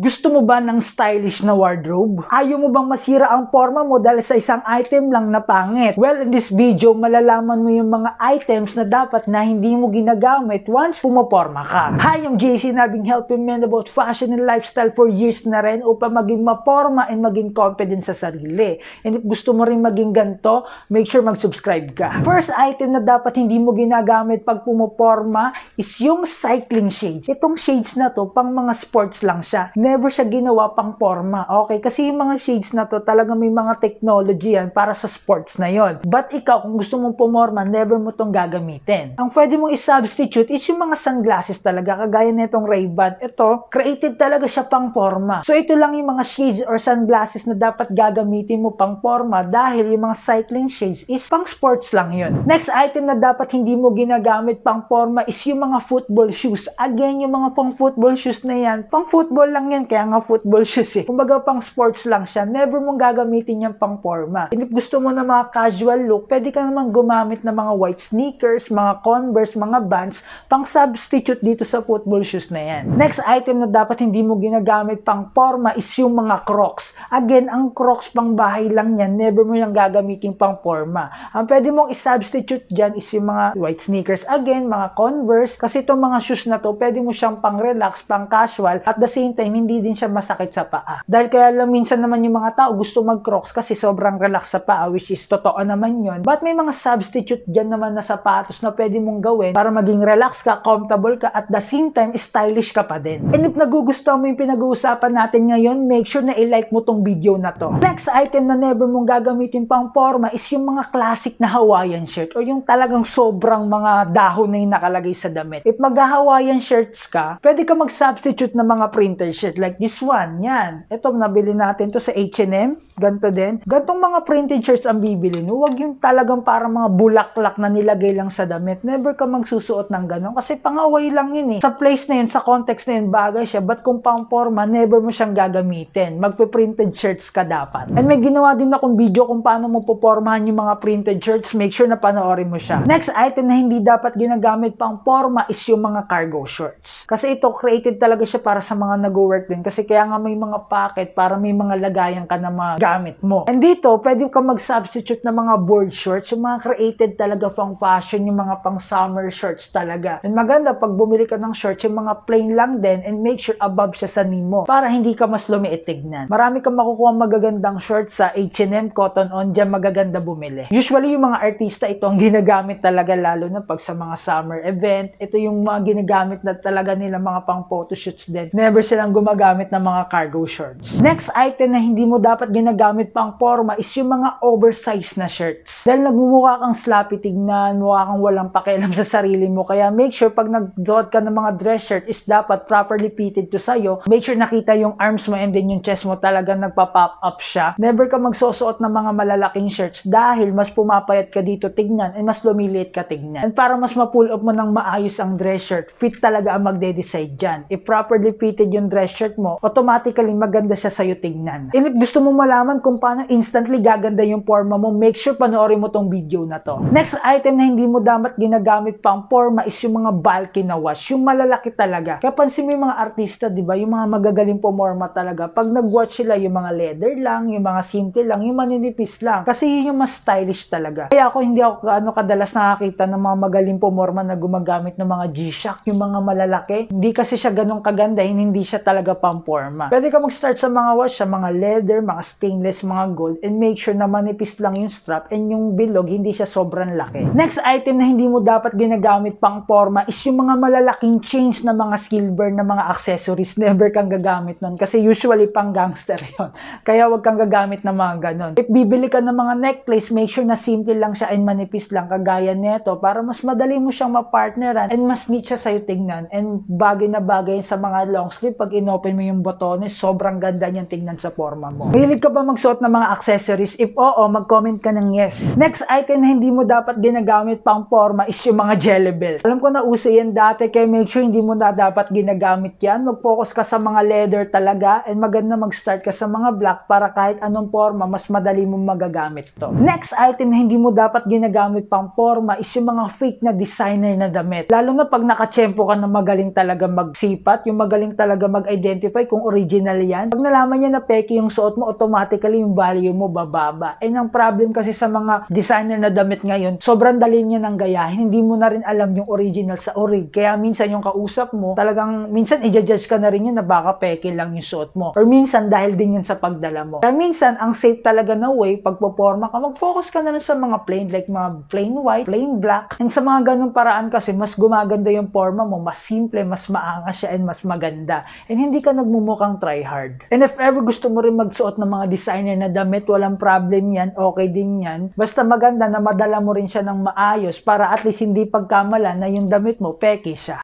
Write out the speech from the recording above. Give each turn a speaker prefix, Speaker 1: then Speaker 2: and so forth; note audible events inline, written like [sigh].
Speaker 1: Gusto mo ba ng stylish na wardrobe? Ayaw mo bang masira ang forma mo dahil sa isang item lang na pangit? Well, in this video, malalaman mo yung mga items na dapat na hindi mo ginagamit once pumaporma ka. Hi, I'm JC and been helping men about fashion and lifestyle for years na rin upang maging maporma and maging confident sa sarili. And if gusto mo rin maging ganto, make sure mag-subscribe ka. First item na dapat hindi mo ginagamit pag pumaporma is yung cycling shades. Itong shades na to, pang mga sports lang siya never siya ginawa pang forma. Okay? Kasi yung mga shades na to, talaga may mga technology yan para sa sports na yon. But ikaw, kung gusto mong pumorma, never mo tong gagamitin. Ang pwede mong i-substitute is yung mga sunglasses talaga, kagaya na itong Ray-Ban. Ito, created talaga siya pang forma. So ito lang yung mga shades or sunglasses na dapat gagamitin mo pang forma dahil yung mga cycling shades is pang sports lang yon. Next item na dapat hindi mo ginagamit pang forma is yung mga football shoes. Again, yung mga pang football shoes na yan, pang football lang yan, kaya nga football shoes [laughs] eh. Kumbaga pang sports lang siya, never mong gagamitin yan pang forma. And gusto mo na mga casual look, pwede ka naman gumamit ng mga white sneakers, mga converse, mga bands, pang substitute dito sa football shoes na yan. Next item na dapat hindi mo ginagamit pang forma is yung mga crocs. Again, ang crocs pang bahay lang yan, never mo yung gagamitin pang forma. Ang pwede mong isubstitute dyan is yung mga white sneakers. Again, mga converse, kasi itong mga shoes na to, pwede mo siyang pang relax, pang casual, at the same time, hindi din siya masakit sa paa. Dahil kaya lang minsan naman yung mga tao gusto mag crocs kasi sobrang relax sa paa which is totoo naman yon. But may mga substitute dyan naman na sapatos na pwede mong gawin para maging relax ka, comfortable ka at the same time stylish ka pa din. And if nagugustuhan mo yung pinag-uusapan natin ngayon, make sure na i-like mo tong video na to. Next item na never mong gagamitin pang forma is yung mga classic na Hawaiian shirt o yung talagang sobrang mga dahon na yung nakalagay sa damit. If mag-Hawaiian shirts ka, pwede ka mag-substitute ng mga printer shirts printed. Like this one, yan. Ito, nabili natin to sa H&M. Ganto din. Gantong mga printed shirts ang bibili Huwag yung talagang para mga bulaklak na nilagay lang sa damit. Never ka magsusuot ng ganon. Kasi pangaway lang yun eh. Sa place na yun, sa context na yun, bagay siya. But kung pang-forma, never mo siyang gagamitin. Magpe-printed shirts ka dapat. And may ginawa din akong video kung paano mo popormahan yung mga printed shirts. Make sure na panoorin mo siya. Next item na hindi dapat ginagamit pang forma is yung mga cargo shorts. Kasi ito, created talaga siya para sa mga nag-work work din kasi kaya nga may mga packet para may mga lagayan ka na magamit mo. And dito, pwede ka mag-substitute ng mga board shorts, yung mga created talaga pang fashion, yung mga pang summer shorts talaga. And maganda pag bumili ka ng shorts, yung mga plain lang din and make sure above siya sa nimo para hindi ka mas lumiit tignan. Marami kang makukuha magagandang shorts sa H&M, Cotton On, dyan magaganda bumili. Usually yung mga artista ito ang ginagamit talaga lalo na pag sa mga summer event. Ito yung mga ginagamit na talaga nila mga pang photoshoots din. Never silang gumagamit gumagamit ng mga cargo shorts. Next item na hindi mo dapat ginagamit pang forma is yung mga oversized na shirts. Dahil nagmumukha kang sloppy tignan, mukha kang walang pakialam [laughs] sa sarili mo. Kaya make sure pag nag nagdot ka ng mga dress shirt is dapat properly fitted to sa'yo. Make sure nakita yung arms mo and then yung chest mo talaga nagpa-pop up siya. Never ka magsusuot ng mga malalaking shirts dahil mas pumapayat ka dito tignan and mas lumiliit ka tignan. And para mas ma-pull up mo ng maayos ang dress shirt, fit talaga ang magde-decide dyan. If properly fitted yung dress shirt, shirt mo, automatically maganda siya sa'yo tingnan. And if gusto mo malaman kung paano instantly gaganda yung forma mo, make sure panoorin mo tong video na to. Next item na hindi mo dapat ginagamit pang forma is yung mga bulky na wash, yung malalaki talaga. Kaya pansin mo yung mga artista, di ba, yung mga magagaling po pumorma talaga, pag nag-watch sila yung mga leather lang, yung mga simple lang, yung maninipis lang. Kasi yun yung mas stylish talaga. Kaya ako hindi ako ano kadalas nakakita ng mga magaling pumorma na gumagamit ng mga G-Shock, yung mga malalaki. Hindi kasi siya ganun kaganda, hindi siya talaga talaga pamporma. Pwede ka mag-start sa mga watch, sa mga leather, mga stainless, mga gold, and make sure na manipis lang yung strap and yung bilog, hindi siya sobrang laki. Next item na hindi mo dapat ginagamit pang forma is yung mga malalaking chains na mga silver na mga accessories. [laughs] Never kang gagamit nun kasi usually pang gangster [laughs] yon. Kaya wag kang gagamit ng mga ganun. If bibili ka ng mga necklace, make sure na simple lang siya and manipis lang kagaya nito para mas madali mo siyang mapartneran and mas neat siya sa'yo tingnan and bagay na bagay sa mga long sleeve pag ino in-open mo yung botones, sobrang ganda niyan tingnan sa forma mo. Hilig ka ba magsuot ng mga accessories? If oo, mag-comment ka ng yes. Next item na hindi mo dapat ginagamit pang forma is yung mga jelly belt. Alam ko na uso yan dati, kaya make sure hindi mo na dapat ginagamit yan. Mag-focus ka sa mga leather talaga and maganda mag-start ka sa mga black para kahit anong forma, mas madali mong magagamit to. Next item na hindi mo dapat ginagamit pang forma is yung mga fake na designer na damit. Lalo na pag nakachempo ka na magaling talaga magsipat, yung magaling talaga mag-identify identify kung original yan. Pag nalaman niya na peke yung suot mo, automatically yung value mo bababa. And ang problem kasi sa mga designer na damit ngayon, sobrang dali niya ng gayahin. Hindi mo na rin alam yung original sa orig. Kaya minsan yung kausap mo, talagang minsan i-judge ka na rin yun na baka peke lang yung suot mo. Or minsan dahil din yun sa pagdala mo. Kaya minsan, ang safe talaga na way, pag pagpoporma ka, mag-focus ka na rin sa mga plain, like mga plain white, plain black. And sa mga ganong paraan kasi, mas gumaganda yung forma mo, mas simple, mas maangas siya, and mas maganda. And hindi hindi ka nagmumukhang try hard. And if ever gusto mo rin magsuot ng mga designer na damit, walang problem yan, okay din yan. Basta maganda na madala mo rin siya ng maayos para at least hindi pagkamala na yung damit mo, peki siya.